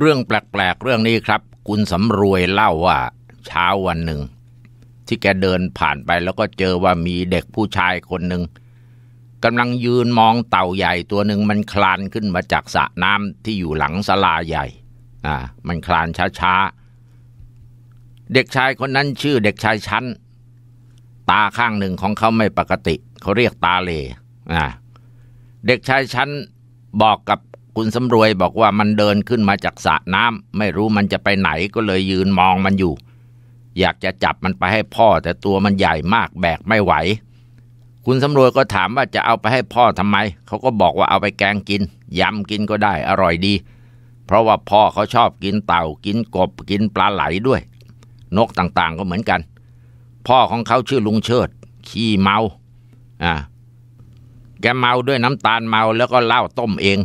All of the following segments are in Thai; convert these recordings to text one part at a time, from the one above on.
เรื่องแปลก ๆ เรื่องนี้ครับ คุณสำรวยเล่าว่าเช้าวันหนึ่ง ที่แกเดินผ่านไป แล้วก็เจอว่ามีเด็กผู้ชายคนหนึ่งกำลังยืนมองเต่าใหญ่ตัวหนึ่งมันคลานขึ้นมาจากสระน้ำที่อยู่หลังสลาใหญ่อ่ามันคลานช้าๆเด็กชายคนนั้นชื่อเด็กชายชั้น ตาข้างหนึ่งของเขาไม่ปกติ เขาเรียกตาเลอ่าเด็กชายชั้นบอกกับคุณสำรวยบอกว่ามันเดินขึ้นมาจากสระน้ำ ไม่รู้มันจะไปไหนก็เลยยืนมองมันอยู่ อยากจะจับมันไปให้พ่อแต่ตัวมันใหญ่มากแบกไม่ไหว คุณสำรวยก็ถามว่าจะเอาไปให้พ่อทำไมเขาก็บอกว่าเอาไปแกงกินยำกินก็ได้อร่อยดี เพราะว่าพ่อเขาชอบกินเต่ากินกบ กินปลาไหลด้วย นกต่าง ๆก็เหมือนกัน พ่อของเขาชื่อลุงเชิด ขี้เมาอ่าแกเมาด้วยน้ำตาลเมาแล้วก็เหล้าต้มเอง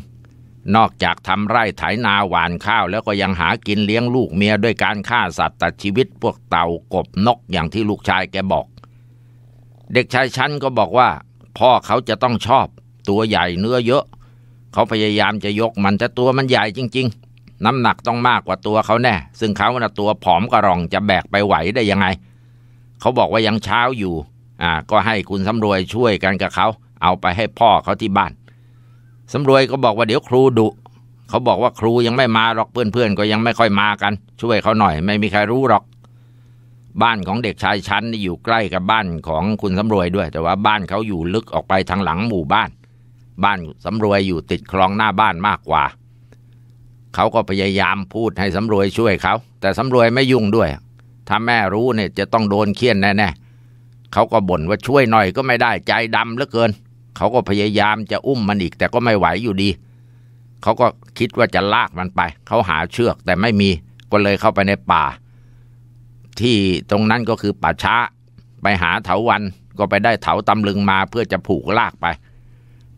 นอกจากทำไร่ไถนาหว่านข้าวแล้วก็ยังหากินเลี้ยงลูกเมียด้วยการฆ่าสัตว์ตัดชีวิตพวกเต่ากบนกอย่างที่ลูกชายแกบอก เด็กชายชั้นก็บอกว่า พ่อเขาจะต้องชอบตัวใหญ่เนื้อเยอะ เขาพยายามจะยกมันแต่ตัวมันใหญ่จริงๆ น้ำหนักต้องมากกว่าตัวเขาแน่ ซึ่งเขาน่ะตัวผอมกระรองจะแบกไปไหวได้ยังไง เขาบอกว่ายังเช้าอยู่อ่าก็ให้คุณสารวยช่วยกันกับเขา เอาไปให้พ่อเขาที่บ้านสารวยก็บอกว่าเดี๋ยวครูดุ เขาบอกว่าครูยังไม่มาหรอกเพื่อนๆก็ยังไม่ค่อยมากัน ช่วยเขาหน่อยไม่มีใครรู้หรอก บ้านของเด็กชายชั้นอยู่ใกล้กับบ้านของคุณสารวยด้วย แต่ว่าบ้านเขาอยู่ลึกออกไปทางหลังหมู่บ้าน บ้านสารวยอยู่ติดคลองหน้าบ้านมากกว่า เขาก็พยายามพูดให้สารวยช่วยเขา แต่สารวยไม่ยุ่งด้วยถ้าแม่รู้เนี่ยจะต้องโดนเคี่ยนแน่ๆเขาก็บ่นว่าช่วยหน่อยก็ไม่ได้ใจดำเหลือเกินเขาก็พยายามจะอุ้มมันอีกแต่ก็ไม่ไหวอยู่ดี เขาก็คิดว่าจะลากมันไป เขาหาเชือกแต่ไม่มี ก็เลยเข้าไปในป่า ที่ตรงนั้นก็คือป่าช้าไปหาเถาวันก็ไปได้เถาตำลึงมาเพื่อจะผูกลากไป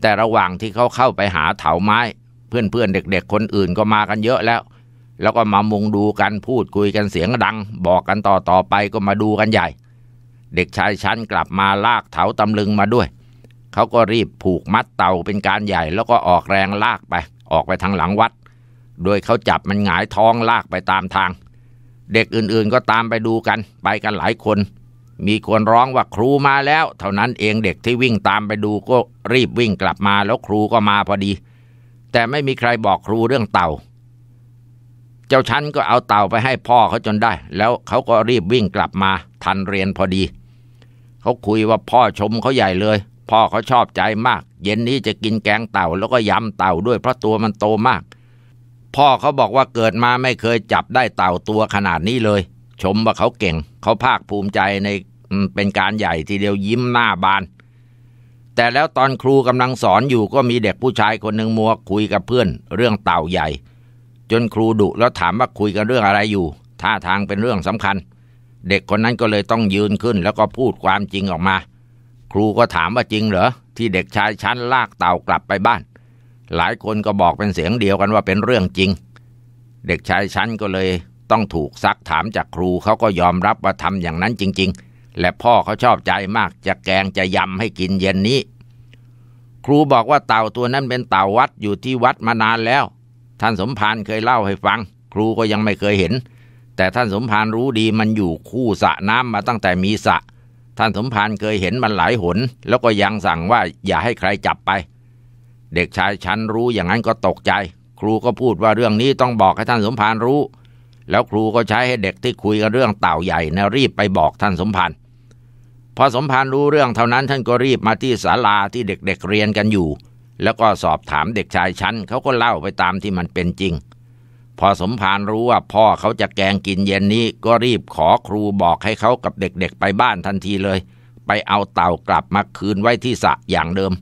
แต่ระหว่างที่เขาเข้าไปหาเถาไม้ เพื่อนๆเเด็กๆ คนอื่นก็มากันเยอะแล้ว แล้วก็มามุงดูกันพูดคุยกันเสียงดัง บอกกันต่อๆไปก็มาดูกันใหญ่ เด็กชายชั้นกลับมาลากเถาตำลึงมาด้วยเขาก็รีบผูกมัดเต่าเป็นการใหญ่แล้วก็ออกแรงลากไป ออกไปทางหลังวัด โดยเขาจับมันหงายท้องลากไปตามทาง เด็กอื่นๆก็ตามไปดูกัน ไปกันหลายคน มีคนร้องว่าครูมาแล้ว เท่านั้นเองเด็กที่วิ่งตามไปดูก็รีบวิ่งกลับมาแล้วครูก็มาพอดี แต่ไม่มีใครบอกครูเรื่องเต่า เจ้าชั้นก็เอาเต่าไปให้พ่อเขาจนได้ แล้วเขาก็รีบวิ่งกลับมา ทันเรียนพอดี เขาคุยว่าพ่อชมเขาใหญ่เลยพ่อเขาชอบใจมาก เย็นนี้จะกินแกงเต่าแล้วก็ยำเต่าด้วยเพราะตัวมันโตมาก พ่อเขาบอกว่าเกิดมาไม่เคยจับได้เต่าตัวขนาดนี้เลย ชมว่าเขาเก่งเขาภาคภูมิใจในเป็นการใหญ่ทีเดียวยิ้มหน้าบาน แต่แล้วตอนครูกำลังสอนอยู่ก็มีเด็กผู้ชายคนหนึ่งมัวคุยกับเพื่อนเรื่องเต่าใหญ่ จนครูดุแล้วถามว่าคุยกันเรื่องอะไรอยู่ท่าทางเป็นเรื่องสำคัญ เด็กคนนั้นก็เลยต้องยืนขึ้นแล้วก็พูดความจริงออกมาครูก็ถามว่าจริงเหรอที่เด็กชายชั้นลากเต่ากลับไปบ้าน หลายคนก็บอกเป็นเสียงเดียวกันว่าเป็นเรื่องจริง เด็กชายชั้นก็เลย ต้องถูกซักถามจากครูเขาก็ยอมรับว่าทำอย่างนั้นจริงๆ และพ่อเขาชอบใจมากจะแกงจะยำให้กินเย็นนี้ ครูบอกว่าเต่าตัวนั้นเป็นเต่าวัดอยู่ที่วัดมานานแล้ว ท่านสมพานเคยเล่าให้ฟังครูก็ยังไม่เคยเห็น แต่ท่านสมพานรู้ดีมันอยู่คู่สระน้ำมาตั้งแต่มีสระท่านสมพานเคยเห็นมันหลายหน แล้วก็ยังสั่งว่าอย่าให้ใครจับไป เด็กชายชั้นรู้อย่างนั้นก็ตกใจ ครูก็พูดว่าเรื่องนี้ต้องบอกให้ท่านสมพานรู้ แล้วครูก็ใช้ให้เด็กที่คุยกันเรื่องเต่าใหญ่นะรีบไปบอกท่านสมพานพอสมพานรู้เรื่องเท่านั้นท่านก็รีบมาที่ศาลาที่เด็กๆเเรียนกันอยู่ แล้วก็สอบถามเด็กชายชั้น เขาก็เล่าไปตามที่มันเป็นจริงพอสมภารรู้ว่าพ่อเขาจะแกงกินเย็นนี้ก็รีบขอครูบอกให้เขากับเด็กๆไปบ้านทันทีเลย ไปเอาเต่ากลับมาคืนไว้ที่สะอย่างเดิม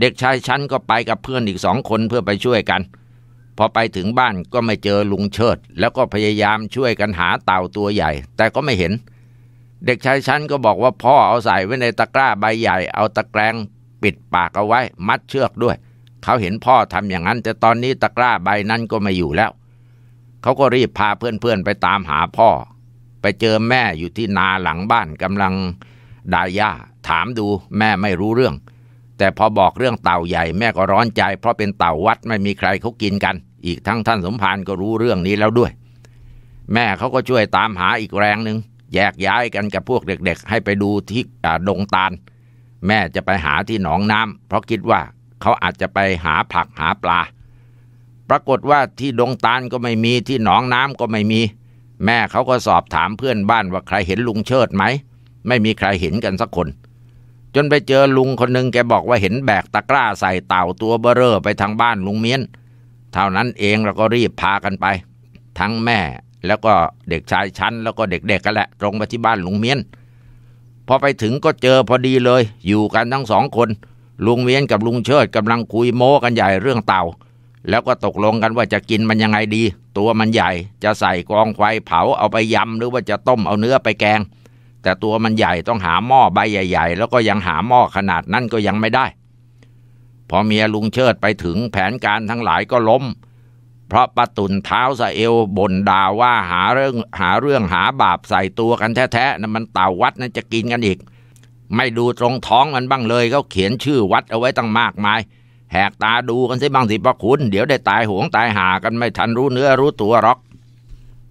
เด็กชายชั้นก็ไปกับเพื่อนอีกสองคนเพื่อไปช่วยกัน พอไปถึงบ้านก็ไม่เจอลุงเชิด แล้วก็พยายามช่วยกันหาเต่าตัวใหญ่แต่ก็ไม่เห็น เด็กชายชั้นก็บอกว่าพ่อเอาใส่ไว้ในตะกร้าใบใหญ่ เอาตะแกรง ปิดปากเอาไว้มัดเชือกด้วยเขาเห็นพ่อทำอย่างนั้น แต่ตอนนี้ตะกร้าใบนั้นก็ไม่อยู่แล้ว เขาก็รีบพาเพื่อนๆไปตามหาพ่อ ไปเจอแม่อยู่ที่นาหลังบ้าน กำลังดายาถามดูแม่ไม่รู้เรื่อง แต่พอบอกเรื่องเต่าใหญ่ แม่ก็ร้อนใจ เพราะเป็นเต่าวัดไม่มีใครเขากินกัน อีกทั้งท่านสมภารก็รู้เรื่องนี้แล้วด้วย แม่เขาก็ช่วยตามหาอีกแรงหนึ่งแยกย้ายกันกับพวกเด็ก ๆ ให้ไปดูที่ดงตาล แม่จะไปหาที่หนองน้ำเพราะคิดว่าเขาอาจจะไปหาผักหาปลา ปรากฏว่าที่ดงตาลก็ไม่มีที่หนองน้ำก็ไม่มี แม่เขาก็สอบถามเพื่อนบ้านว่าใครเห็นลุงเชิดไหม ไม่มีใครเห็นกันสักคน จนไปเจอลุงคนหนึ่งแกบอกว่าเห็นแบกตะกร้าใส่เต่าตัวเบ้อเร่อไปทางบ้านลุงเมียน เท่านั้นเองเราก็รีบพากันไป ทั้งแม่แล้วก็เด็กชายชั้น แล้วก็เด็ก ๆกันแหละตรงไปที่บ้านลุงเมียนพอไปถึงก็เจอพอดีเลย อยู่กันทั้งสองคนลุงเวียนกับลุงเชิดกำลังคุยโม้กันใหญ่เรื่องเต่า แล้วก็ตกลงกันว่าจะกินมันยังไงดี ตัวมันใหญ่จะใส่กองไฟเผาเอาไปยำหรือว่าจะต้มเอาเนื้อไปแกง แต่ตัวมันใหญ่ต้องหาหม้อใบใหญ่ ๆ แล้วก็ยังหาหม้อขนาดนั้นก็ยังไม่ได้ พอเมียลุงเชิดไปถึงแผนการทั้งหลายก็ล้ม เพราะปะตุนเท้าสะเอวบ่นด่าว่าหาเรื่องหาเรื่องหาบาปใส่ตัวกันแท้ๆนะมันเต่าวัดนั่นจะกินกันอีกไม่ดูตรงท้องมันบ้างเลยเขาเขียนชื่อวัดเอาไว้ตั้งมากมาย แหกตาดูกันสิบ้างสิพระคุณเดี๋ยวได้ตายหวงตายหากันไม่ทันรู้เนื้อรู้ตัวหรอก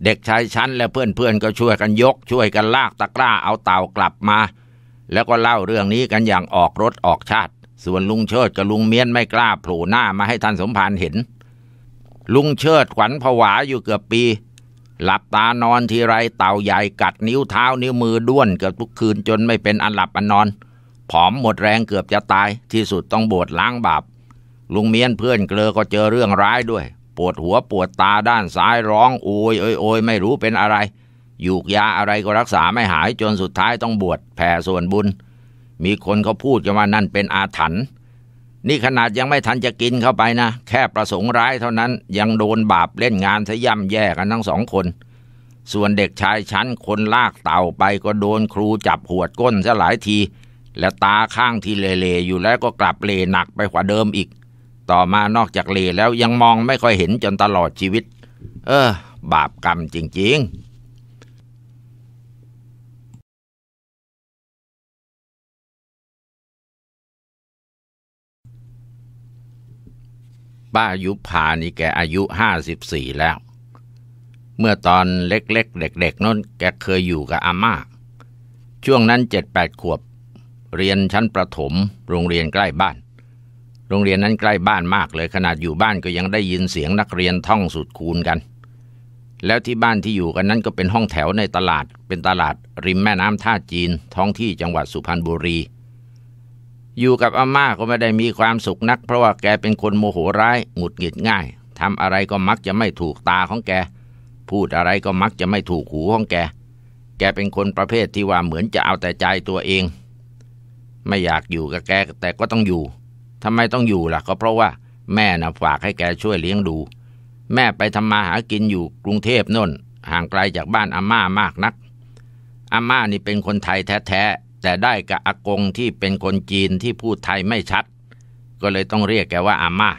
เด็กชายชั้นและเพื่อนๆก็ช่วยกันยก ช่วยกันลากตะกร้าเอาเต่ากลับมา แล้วก็เล่าเรื่องนี้กันอย่างออกรถออกชาติ ส่วนลุงเชิดกับลุงเมียนไม่กล้าผลหน้ามาให้ท่านสมภารเห็น ลุงเชิดขวัญผวาอยู่เกือบปีหลับตานอนทีไรเต่าใหญ่กัดนิ้วเท้านิ้วมือด้วนเกือบทุกคืนจนไม่เป็นอันหลับอันนอน ผอมหมดแรงเกือบจะตายที่สุดต้องบวชล้างบาปลุงเมียนเพื่อนเกลอก็เจอเรื่องร้ายด้วยปวดหัวปวดตาด้านซ้ายร้องโอยโอยโอยไม่รู้เป็นอะไรยูกยาอะไรก็รักษาไม่หายจนสุดท้ายต้องบวชแผ่ส่วนบุญ มีคนเขาพูดกันว่านั่นเป็นอาถรรพ์นี่ขนาดยังไม่ทันจะกินเข้าไปนะ แค่ประสงค์ร้ายเท่านั้นยังโดนบาปเล่นงานซะย่ำแย่กันทั้งสองคน ส่วนเด็กชายชั้นคนลากเต่าไปก็โดนครูจับหัวก้นซะหลายที และตาข้างที่เลๆอยู่แล้วก็กลับเลหนักไปกว่าเดิมอีก ต่อมานอกจากเลแล้วยังมองไม่ค่อยเห็นจนตลอดชีวิต เออ บาปกรรมจริง ๆป้ายุพานี่แกอายุห้าสิบสี่แล้ว เมื่อตอนเล็กๆเด็ก ๆนั่นแกเคยอยู่กับอาม่าช่วงนั้นเจ็ดแปดขวบ เรียนชั้นประถม โรงเรียนใกล้บ้าน โรงเรียนนั้นใกล้บ้านมากเลยขนาดอยู่บ้านก็ยังได้ยินเสียงนักเรียนท่องสุดคูณกัน แล้วที่บ้านที่อยู่กันนั้นก็เป็นห้องแถวในตลาด เป็นตลาดริมแม่น้ำท่าจีน ท้องที่จังหวัดสุพรรณบุรีอยู่กับอาม่าก็ไม่ได้มีความสุขนัก เพราะว่าแกเป็นคนโมโหร้ายหงุดหงิดง่ายทำอะไรก็มักจะไม่ถูกตาของแกพูดอะไรก็มักจะไม่ถูกหูของแก แกเป็นคนประเภทที่ว่าเหมือนจะเอาแต่ใจตัวเอง ไม่อยากอยู่กับแกแต่ก็ต้องอยู่ทำไมต้องอยู่ล่ะก็เพราะว่า แม่นะฝากให้แกช่วยเลี้ยงดู แม่ไปทำมาหากินอยู่กรุงเทพน่น ห่างไกลจากบ้านอาม่ามากนักอาม่านี่เป็นคนไทยแท้แต่ได้กับอากงที่เป็นคนจีนที่พูดไทยไม่ชัด ก็เลยต้องเรียกแกว่าอาม่า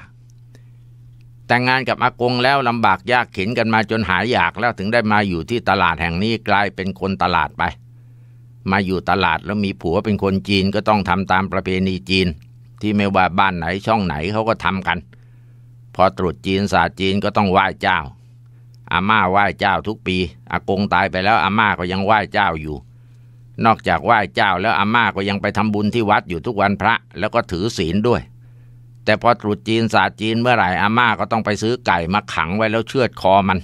แต่งงานกับอากงแล้วลำบากยากเข็นกันมาจนหายอยากแล้วถึงได้มาอยู่ที่ตลาดแห่งนี้กลายเป็นคนตลาดไป มาอยู่ตลาดแล้วมีผัวเป็นคนจีนก็ต้องทำตามประเพณีจีน ที่ไม่ว่าบ้านไหนช่องไหนเขาก็ทำกัน พอตรุษจีนศาสตร์จีนก็ต้องไหว้เจ้าอาม่าไหว้เจ้าทุกปีอากงตายไปแล้วอาม่าก็ยังไหว้เจ้าอยู่นอกจากไหว้เจ้าแล้วอาม่าก็ยังไปทำบุญที่วัดอยู่ทุกวันพระ แล้วก็ถือศีลด้วย แต่พอตรุษจีนศาสตร์จีนเมื่อ ไหร่อาม่าก็ต้องไปซื้อไก่มาขังไว้แล้วเชือดคอมัน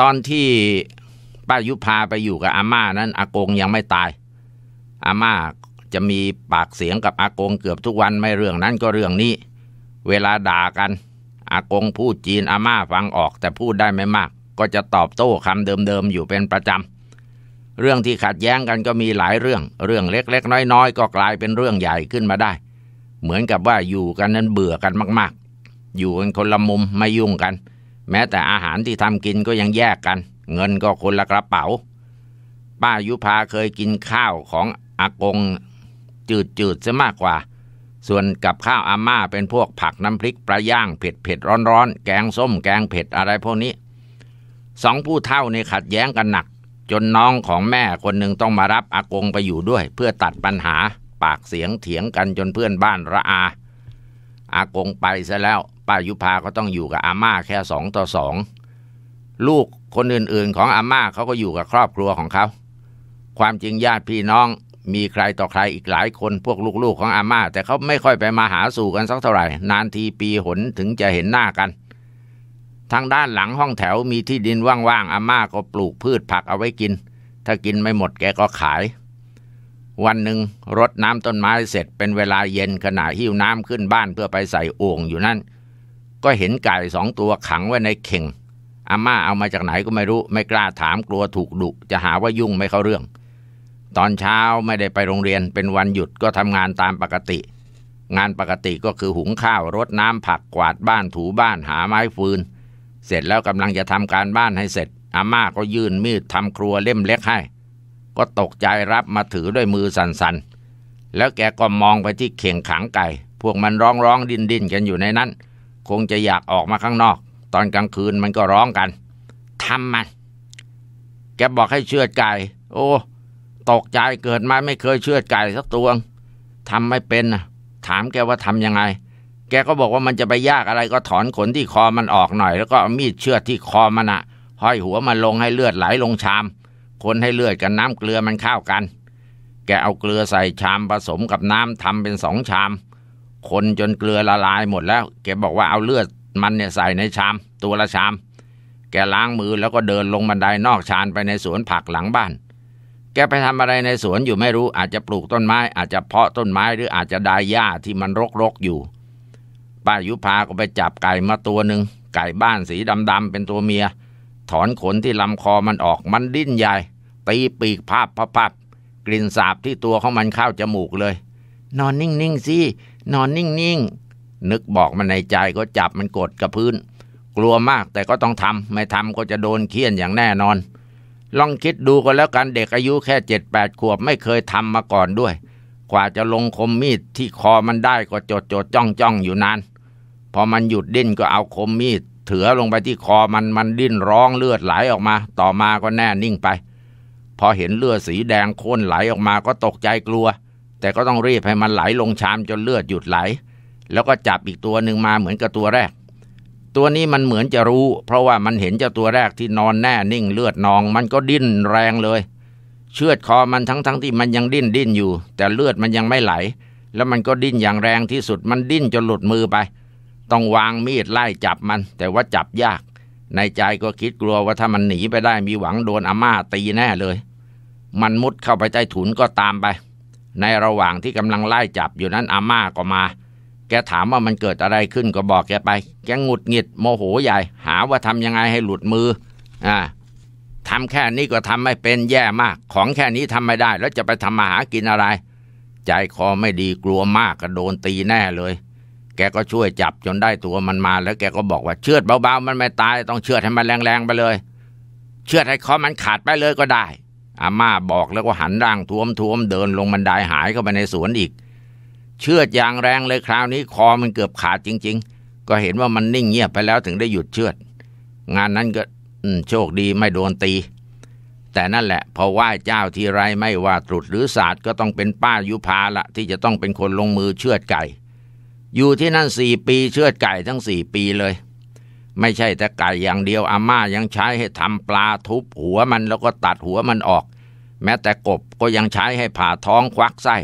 ตอนที่ป้ายุพาไปอยู่กับอาม่านั้น อากงยังไม่ตายอาม่าจะมีปากเสียงกับอากงเกือบทุกวันไม่เรื่องนั้นก็เรื่องนี้ เวลาด่ากัน อากงพูดจีนอาม่าฟังออก แต่พูดได้ไม่มาก ก็จะตอบโต้คำเดิมๆอยู่เป็นประจำเรื่องที่ขัดแย้งกันก็มีหลายเรื่องเรื่องเล็กๆน้อย ๆ ก็กลายเป็นเรื่องใหญ่ขึ้นมาได้ เหมือนกับว่าอยู่กันนั้นเบื่อกันมาก ๆ อยู่กันคนละมุมไม่ยุ่งกัน แม้แต่อาหารที่ทำกินก็ยังแยกกัน เงินก็คนละกระเป๋าป้ายุพาเคยกินข้าวของอากงจืดๆซะมากกว่า ส่วนกับข้าวอาม่าเป็นพวกผักน้ำพริกปลาย่างเผ็ดๆร้อนๆ แกงส้มแกงเผ็ดอะไรพวกนี้ สองผู้เท่าในขัดแย้งกันหนักจนน้องของแม่คนหนึ่งต้องมารับอากงไปอยู่ด้วยเพื่อตัดปัญหาปากเสียงเถียงกันจนเพื่อนบ้านระอา อากงไปซะแล้วป้ายุพาก็ต้องอยู่กับอาม่าแค่สองต่อสอง ลูกคนอื่นๆของอาม่าเขาก็อยู่กับครอบครัวของเขา ความจริงญาติพี่น้อง มีใครต่อใครอีกหลายคนพวกลูกๆของอาม่า แต่เขาไม่ค่อยไปมาหาสู่กันสักเท่าไหร่ นานทีปีหนถึงจะเห็นหน้ากันทางด้านหลังห้องแถวมีที่ดินว่างๆอาม่าก็ปลูกพืชผักเอาไว้กิน ถ้ากินไม่หมดแกก็ขาย วันหนึ่งรดน้ำต้นไม้เสร็จ เป็นเวลาเย็นขณะหิ้วน้ำขึ้นบ้านเพื่อไปใส่โอ่งอยู่นั่น ก็เห็นไก่สองตัวขังไว้ในเข่งอาม่าเอามาจากไหนก็ไม่รู้ ไม่กล้าถามกลัวถูกดุจะหาว่ายุ่งไม่เข้าเรื่อง ตอนเช้าไม่ได้ไปโรงเรียนเป็นวันหยุดก็ทำงานตามปกติ งานปกติก็คือหุงข้าวรดน้ำผักกวาดบ้านถูบ้านหาไม้ฟืนเสร็จแล้วกำลังจะทำการบ้านให้เสร็จอาม่าก็ยื่นมีดทำครัวเล่มเล็กให้ ก็ตกใจรับมาถือด้วยมือสันๆแล้วแกก็มองไปที่เข่งขังไก่ พวกมันร้องร้องดิ้นดิ้นกันอยู่ในนั้น คงจะอยากออกมาข้างนอก ตอนกลางคืนมันก็ร้องกันทำมัน แกบอกให้เชือดไก่ โอ้ ตกใจเกิดมาไม่เคยเชือดไก่สักตัวทำไม่เป็นนะถามแกว่าทำยังไงแกก็บอกว่ามันจะไปยากอะไรก็ถอนขนที่คอมันออกหน่อย แล้วก็มีดเชือดที่คอมันอะห้อยหัวมันลงให้เลือดไหลลงชาม คนให้เลือดกับน้ำเกลือมันเข้ากัน แกเอาเกลือใส่ชามผสมกับน้ำทำเป็นสองชามคนจนเกลือละลายหมดแล้ว แกบอกว่าเอาเลือดมันเนี่ยใส่ในชาม ตัวละชาม แกล้างมือแล้วก็เดินลงบันไดนอกชานไปในสวนผักหลังบ้าน แกไปทำอะไรในสวนอยู่ไม่รู้อาจจะปลูกต้นไม้ อาจจะเพาะต้นไม้หรืออาจจะดายหญ้าที่มันรกๆอยู่ป้ายุพาก็ไปจับไก่มาตัวหนึ่ง ไก่บ้านสีดำ ๆ เป็นตัวเมีย ถอนขนที่ลำคอมันออกมันดิ้นใหญ่ ตีปีกภาพพับกลิ่นสาบที่ตัวของมันเข้าจมูกเลย นอนนิ่ง ๆ สิ นอนนิ่ง ๆ นึกบอกมันในใจก็จับมันกดกับพื้น กลัวมากแต่ก็ต้องทำไม่ทำก็จะโดนเคี่ยนอย่างแน่นอน ลองคิดดูก็แล้วกันเด็กอายุแค่เจ็ดแปดขวบไม่เคยทำมาก่อนด้วยกว่าจะลงคมมีดที่คอมันได้ก็จดจดจ้องจ้องอยู่นานพอมันหยุดดิ้นก็เอาคมมีด เถือลงไปที่คอมันมันดิ้นร้องเลือดไหลออกมา ต่อมาก็แน่นิ่งไป พอเห็นเลือดสีแดงข้นไหลออกมาก็ตกใจกลัว แต่ก็ต้องรีบให้มันไหลลงชามจนเลือดหยุดไหล แล้วก็จับอีกตัวหนึ่งมาเหมือนกับตัวแรก ตัวนี้มันเหมือนจะรู้ เพราะว่ามันเห็นเจ้าตัวแรกที่นอนแน่นิ่งเลือดนอง มันก็ดิ้นแรงเลย เชือดคอมันทั้งๆทที่มันยังดิ้นดิ้นอยู่ แต่เลือดมันยังไม่ไหล แล้วมันก็ดิ้นอย่างแรงที่สุดมันดิ้นจนหลุดมือไปต้องวางมีดไล่จับมัน แต่ว่าจับยาก ในใจก็คิดกลัวว่าถ้ามันหนีไปได้มีหวังโดนอาม่าตีแน่เลย มันมุดเข้าไปใต้ถุนก็ตามไป ในระหว่างที่กำลังไล่จับอยู่นั้นอาม่าก็มา แกถามว่ามันเกิดอะไรขึ้นก็บอกแกไป แกงุดหงิดโมโหใหญ่หาว่าทำยังไงให้หลุดมืออ่าทำแค่นี้ก็ทำไม่เป็นแย่มาก ของแค่นี้ทำไม่ได้ แล้วจะไปทำมาหากินอะไร ใจคอไม่ดีกลัวมากก็โดนตีแน่เลยแกก็ช่วยจับจนได้ตัวมันมาแล้วแกก็บอกว่าเชือดเบาๆ มันไม่ตาย ต้องเชือดให้มันแรงๆไปเลย เชือดให้คอมันขาดไปเลยก็ได้อาม่าบอกแล้วก็หันร่างท้วมๆ เดินลงบันไดาหายเข้าไปในสวนอีก เชือดอย่างแรงเลยคราวนี้คอมันเกือบขาดจริง ๆ ก็เห็นว่ามันนิ่งเงียบไปแล้วถึงได้หยุดเชือด งานนั้นก็โชคดีไม่โดนตี แต่นั่นแหละพอไหว้เจ้าทีไรไม่ว่าตรุษหรือศาสตร์ก็ต้องเป็นป้ายุพาละที่จะต้องเป็นคนลงมือเชือดไก่อยู่ที่นั่นสี่ปีเชือดไก่ทั้งสี่ปีเลย ไม่ใช่แต่ไก่อย่างเดียวอาม่ายังใช้ให้ทำปลาทุบหัวมันแล้วก็ตัดหัวมันออก แม้แต่กบก็ยังใช้ให้ผ่าท้องควักไส้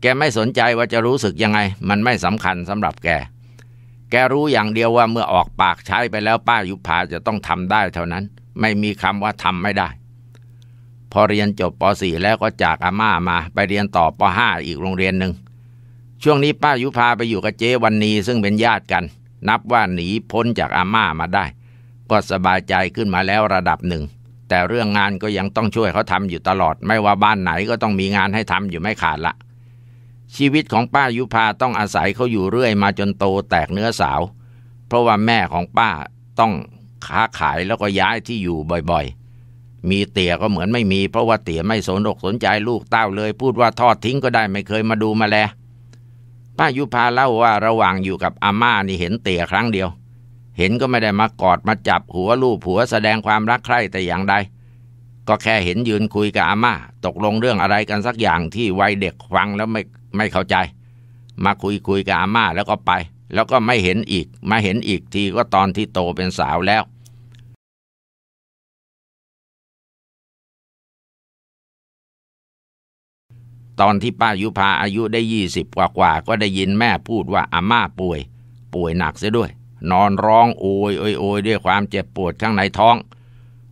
แกไม่สนใจว่าจะรู้สึกยังไง มันไม่สำคัญสำหรับแกแกรู้อย่างเดียวว่าเมื่อออกปากใช้ไปแล้วป้ายุพาจะต้องทำได้เท่านั้น ไม่มีคำว่าทำไม่ได้ พอเรียนจบป .4 แล้วก็จากอาม่ามา ไปเรียนต่อป .5 อีกโรงเรียนหนึ่งช่วงนี้ป้ายุพาไปอยู่กับเจวันนีซึ่งเป็นญาติกัน นับว่าหนีพ้นจากอาม่ามาได้ ก็สบายใจขึ้นมาแล้วระดับหนึ่ง แต่เรื่องงานก็ยังต้องช่วยเขาทำอยู่ตลอด ไม่ว่าบ้านไหนก็ต้องมีงานให้ทำอยู่ไม่ขาดละ ชีวิตของป้ายุพาต้องอาศัยเขาอยู่เรื่อยมาจนโตแตกเนื้อสาว เพราะว่าแม่ของป้าต้องค้าขายแล้วก็ย้ายที่อยู่บ่อยๆ มีเตี่ยก็เหมือนไม่มีเพราะว่าเตี่ยไม่สนอกสนใจลูกเต้าเลย พูดว่าทอดทิ้งก็ได้ไม่เคยมาดูมาแลป้ายุพาเล่าว่าระหว่างอยู่กับอาม่านี่เห็นเตี่ยครั้งเดียว เห็นก็ไม่ได้มากอดมาจับหัวลูบหัวแสดงความรักใคร่แต่อย่างใดก็แค่เห็นยืนคุยกับอาม่าตกลงเรื่องอะไรกันสักอย่างที่วัยเด็กฟังแล้วไม่ไม่เข้าใจ มาคุยคุยกับอาม่าแล้วก็ไป แล้วก็ไม่เห็นอีกมาเห็นอีกทีก็ตอนที่โตเป็นสาวแล้วตอนที่ป้ายุพาอายุได้ยี่สิบกว่ากว่า ก็ได้ยินแม่พูดว่าอาม่าป่วย ป่วยหนักเสียด้วย นอนร้อง โอยโอยโอยด้วยความเจ็บปวดข้างในท้อง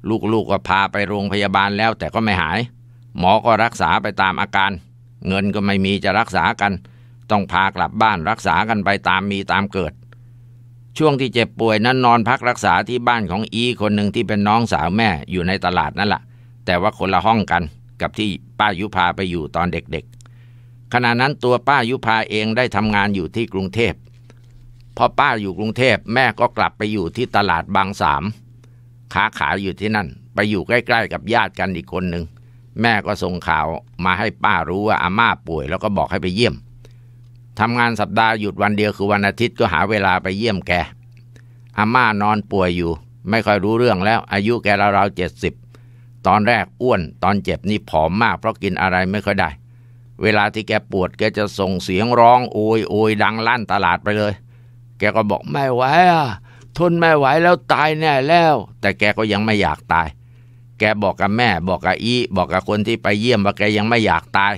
ลูกๆกก็พาไปโรงพยาบาลแล้ว แต่ก็ไม่หาย หมอก็รักษาไปตามอาการ เงินก็ไม่มีจะรักษากัน ต้องพากลับบ้านรักษากันไปตามมีตามเกิด ช่วงที่เจ็บป่วยนั้นนอนพักรักษาที่บ้านของอีคนหนึ่งที่เป็นน้องสาวแม่อยู่ในตลาดนั่นแหละแต่ว่าคนละห้องกันกับที่ป้ายุพาไปอยู่ตอนเด็กๆ ขณะนั้นตัวป้ายุพาเองได้ทำงานอยู่ที่กรุงเทพพอป้าอยู่กรุงเทพแม่ก็กลับไปอยู่ที่ตลาดบางสามค้าขายอยู่ที่นั่นไปอยู่ใกล้ ๆ กับญาติกันอีกคนหนึ่ง แม่ก็ส่งข่าวมาให้ป้ารู้ว่าอาม่าป่วยแล้วก็บอกให้ไปเยี่ยมทำงานสัปดาห์หยุดวันเดียวคือวันอาทิตย์ก็หาเวลาไปเยี่ยมแก อาม่านอนป่วยอยู่ ไม่ค่อยรู้เรื่องแล้วอายุแกราวๆเจ็ดสิบตอนแรกอ้วนตอนเจ็บนี่ผอมมากเพราะกินอะไรไม่ค่อยได้ เวลาที่แกปวดแกจะส่งเสียงร้อง โอยโอยดังลั่นตลาดไปเลย แกก็บอกไม่ไหวอ่ะทนไม่ไหวแล้วตายแน่แล้ว แต่แกก็ยังไม่อยากตาย แกบอกกับแม่ บอกกับอี บอกกับคนที่ไปเยี่ยมว่าแกยังไม่อยากตาย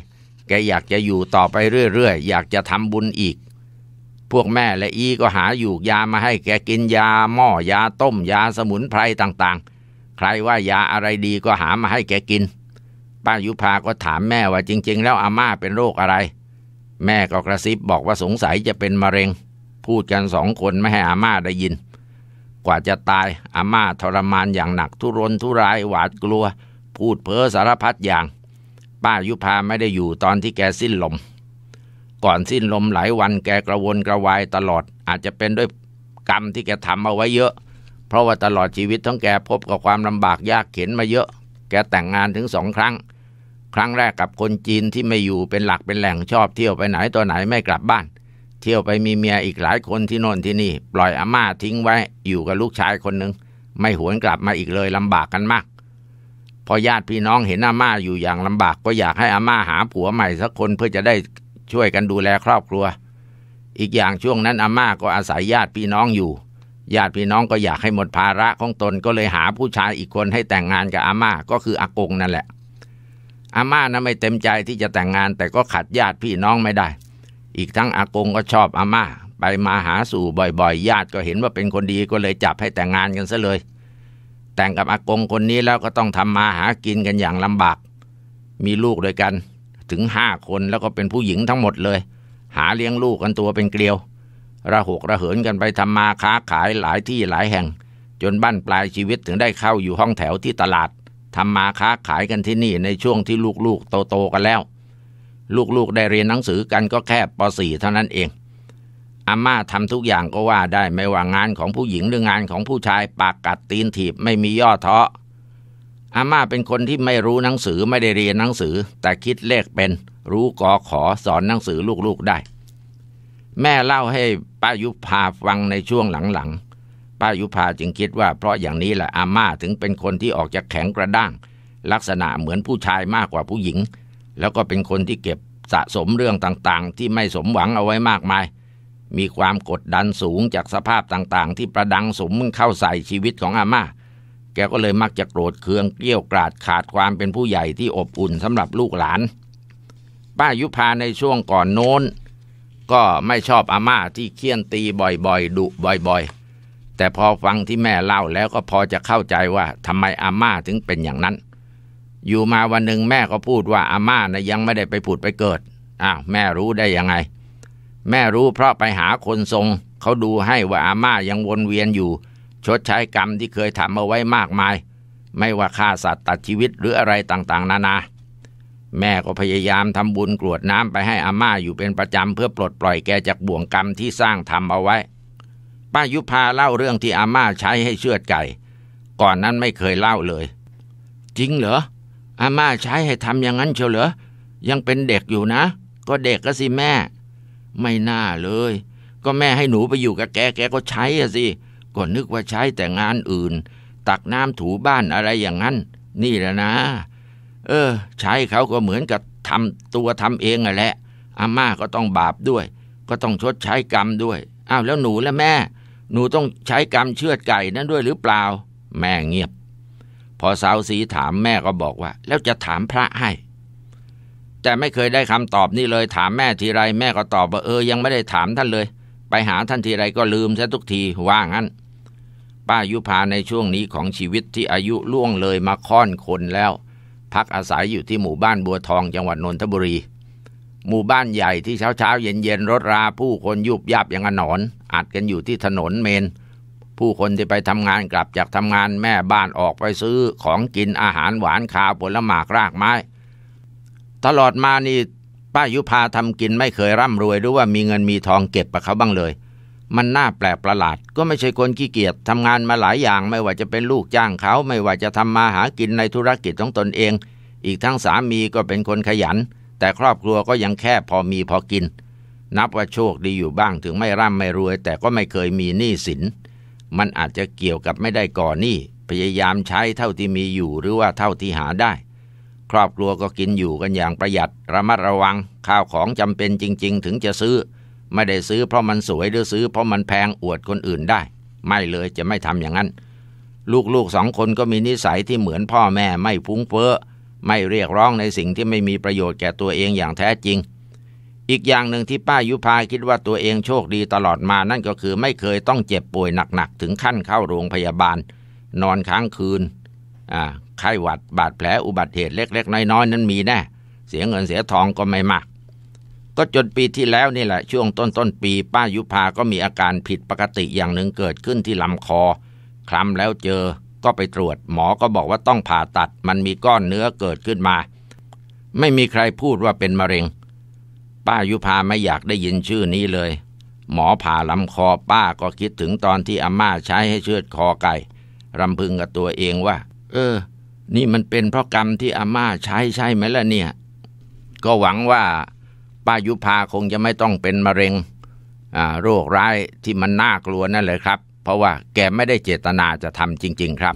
แกอยากจะอยู่ต่อไปเรื่อยๆ อยากจะทำบุญอีก พวกแม่และอีก็หาอยู่ยามาให้ แกกินยาหม้อยาต้ม ยาสมุนไพรต่างๆใครว่ายาอะไรดีก็หามาให้แกกิน ป้ายุพาก็ถามแม่ว่าจริงๆแล้วอาม่าเป็นโรคอะไร แม่ก็กระซิบบอกว่าสงสัยจะเป็นมะเร็ง พูดกันสองคนไม่ให้อาม่าได้ยิน กว่าจะตายอาม่าทรมานอย่างหนักทุรนทุรายหวาดกลัว พูดเพ้อสารพัดอย่าง ป้ายุพาไม่ได้อยู่ตอนที่แกสิ้นลม ก่อนสิ้นลมหลายวันแกกระวนกระวายตลอดอาจจะเป็นด้วยกรรมที่แกทำเอาไว้เยอะราะว่าตลอดชีวิตทั้งแกพบกับความลำบากยากเข็นมาเยอะ แกแต่งงานถึงสองครั้ง ครั้งแรกกับคนจีนที่ไม่อยู่เป็นหลักเป็นแหล่งชอบเที่ยวไปไหนตัวไหนไม่กลับบ้าน เที่ยวไปมีเมียอีกหลายคนที่โน่นที่นี่ ปล่อยอาม่าทิ้งไว้อยู่กับลูกชายคนหนึ่งไม่หวนกลับมาอีกเลยลำบากกันมาก พอญาติพี่น้องเห็นอาม่าอยู่อย่างลำบาก ก็อยากให้อาม่าหาผัวใหม่สักคนเพื่อจะได้ช่วยกันดูแลครอบครัว อีกอย่างช่วงนั้นอาม่าก็อาศัยญาติพี่น้องอยู่ญาติพี่น้องก็อยากให้หมดภาระของตนก็เลยหาผู้ชายอีกคนให้แต่งงานกับอาม่าก็คืออากงนั่นแหละอาม่านะไม่เต็มใจที่จะแต่งงานแต่ก็ขัดญาติพี่น้องไม่ได้ อีกทั้งอากงก็ชอบอาม่าไปมาหาสู่บ่อยๆ ญาติก็เห็นว่าเป็นคนดีก็เลยจับให้แต่งงานกันซะเลย แต่งกับอากงคนนี้แล้วก็ต้องทำมาหากินกันอย่างลำบาก มีลูกด้วยกันถึงห้าคนแล้วก็เป็นผู้หญิงทั้งหมดเลย หาเลี้ยงลูกกันตัวเป็นเกลียวระหกระเหินกันไปทำมาค้าขายหลายที่หลายแห่ง จนบ้านปลายชีวิตถึงได้เข้าอยู่ห้องแถวที่ตลาดทำมาค้าขายกันที่นี่ในช่วงที่ลูกๆโตๆกันแล้ว ลูกๆได้เรียนหนังสือกันก็แค่ป .4 เท่านั้นเองอาม่าทำทุกอย่างก็ว่าได้ไม่ว่างานของผู้หญิงหรืองานของผู้ชายปากกัดตีนถีบไม่มีย่อท้ออาม่าเป็นคนที่ไม่รู้หนังสือไม่ได้เรียนหนังสือแต่คิดเลขเป็น รู้กอขอสอนหนังสือลูกๆได้ แม่เล่าให้ป้ายุพาฟังในช่วงหลังๆป้ายุพาจึงคิดว่าเพราะอย่างนี้แหละอาม่าถึงเป็นคนที่ออกจะแข็งกระด้างลักษณะเหมือนผู้ชายมากกว่าผู้หญิง แล้วก็เป็นคนที่เก็บสะสมเรื่องต่างๆ ที่ไม่สมหวังเอาไว้มากมาย มีความกดดันสูงจากสภาพต่างๆ ที่ประดังสมเข้าใส่ชีวิตของอาม่าแกก็เลยมักจะโกรธเคืองเกลี้ยวกราดขาดความเป็นผู้ใหญ่ที่อบอุ่นสำหรับลูกหลาน ป้ายุพาในช่วงก่อนโน้นก็ไม่ชอบอาม่าที่เคี่ยนตีบ่อยๆดุบ่อยๆ แต่พอฟังที่แม่เล่าแล้วก็พอจะเข้าใจว่าทำไมอาม่าถึงเป็นอย่างนั้น อยู่มาวันหนึ่งแม่ก็พูดว่าอาม่านะยังไม่ได้ไปผุดไปเกิดอ้าวแม่รู้ได้ยังไง แม่รู้เพราะไปหาคนทรง เขาดูให้ว่าอาม่ายังวนเวียนอยู่ ชดใช้กรรมที่เคยทำเอาไว้มากมาย ไม่ว่าฆ่าสัตว์ตัดชีวิตหรืออะไรต่างๆ นานานาแม่ก็พยายามทำบุญกรวดน้ำไปให้อาม่าอยู่เป็นประจำเพื่อปลดปล่อยแกจากบ่วงกรรมที่สร้างทำเอาไว้ป้ายุพาเล่าเรื่องที่อาม่าใช้ให้เชือดไก่ ก่อนนั้นไม่เคยเล่าเลยจริงเหรออาม่าใช้ให้ทำอย่างนั้นเชียวเหรอยังเป็นเด็กอยู่นะ ก็เด็กก็สิแม่ ไม่น่าเลย ก็แม่ให้หนูไปอยู่กับแกแกก็ใช้อะสิก็นึกว่าใช้แต่งานอื่น ตักน้ำถูบ้านอะไรอย่างนั้น นี่แหละนะเออ ใช้เขาก็เหมือนกับทำตัวทำเองอะแหละอาม่าก็ต้องบาปด้วย ก็ต้องชดใช้กรรมด้วยอ้าวแล้วหนูและแม่ หนูต้องใช้กรรมเชือดไก่นั้นด้วยหรือเปล่า แม่เงียบ พอสาวสีถามแม่ก็บอกว่า แล้วจะถามพระให้ แต่ไม่เคยได้คำตอบนี่เลยถามแม่ทีไร แม่ก็ตอบว่าเออยังไม่ได้ถามท่านเลย ไปหาท่านทีไรก็ลืมซะทุกทีว่างั้น ป้ายุพาในช่วงนี้ของชีวิตที่อายุล่วงเลยมาค่อนคนแล้วพักอาศัยอยู่ที่หมู่บ้านบัวทองจังหวัดนนทบุรี หมู่บ้านใหญ่ที่เช้าเช้าเย็นเย็นรถรา ผู้คนยุบยับอย่างอนอนอัดกันอยู่ที่ถนนเมน ผู้คนที่ไปทำงานกลับจากทำงานแม่บ้านออกไปซื้อของกินอาหารหวานคาวผลไม้รากไม้ตลอดมานี่ป้ายุพาทำกินไม่เคยร่ำรวยหรือว่ามีเงินมีทองเก็บประเขาบ้างเลยมันน่าแปลกประหลาดก็ไม่ใช่คนขี้เกียจทำงานมาหลายอย่างไม่ว่าจะเป็นลูกจ้างเขาไม่ว่าจะทำมาหากินในธุรกิจของตนเอง อีกทั้งสามีก็เป็นคนขยัน แต่ครอบครัวก็ยังแค่พอมีพอกิน นับว่าโชคดีอยู่บ้างถึงไม่ร่ำไม่รวย แต่ก็ไม่เคยมีหนี้สิน มันอาจจะเกี่ยวกับไม่ได้ก่อหนี้พยายามใช้เท่าที่มีอยู่หรือว่าเท่าที่หาได้ ครอบครัวก็กินอยู่กันอย่างประหยัดระมัดระวังข้าวของจำเป็นจริง ๆ ถึงจะซื้อไม่ได้ซื้อเพราะมันสวยหรือซื้อเพราะมันแพงอวดคนอื่นได้ ไม่เลย จะไม่ทำอย่างนั้น ลูกๆสองคนก็มีนิสัยที่เหมือนพ่อแม่ไม่ฟุ้งเฟ้อไม่เรียกร้องในสิ่งที่ไม่มีประโยชน์แก่ตัวเองอย่างแท้จริง อีกอย่างหนึ่งที่ป้ายุพาคิดว่าตัวเองโชคดีตลอดมานั่นก็คือไม่เคยต้องเจ็บป่วยหนักๆถึงขั้นเข้าโรงพยาบาล นอนค้างคืนไข้หวัดบาดแผลอุบัติเหตุเล็กๆ น้อยๆนั้นมีแน่เสียเงินเสียทองก็ไม่มากก็จนปีที่แล้วนี่แหละช่วงต้นต้นปี ป้ายุพาก็มีอาการผิดปกติอย่างหนึ่งเกิดขึ้นที่ลำคอ คลำแล้วเจอ ก็ไปตรวจ หมอก็บอกว่าต้องผ่าตัด มันมีก้อนเนื้อเกิดขึ้นมา ไม่มีใครพูดว่าเป็นมะเร็ง ป้ายุพาไม่อยากได้ยินชื่อนี้เลย หมอผ่าลำคอป้าก็คิดถึงตอนที่อาม่าใช้ให้เชือดคอไก่รำพึงกับตัวเองว่า เออ นี่มันเป็นเพราะกรรมที่อาม่าใช้ใช่ไหมล่ะเนี่ย ก็หวังว่าป้ายุพาคงจะไม่ต้องเป็นมะเร็งโรคร้ายที่มันน่ากลัวนั่นเลยครับ เพราะว่าแกไม่ได้เจตนาจะทำจริงๆครับ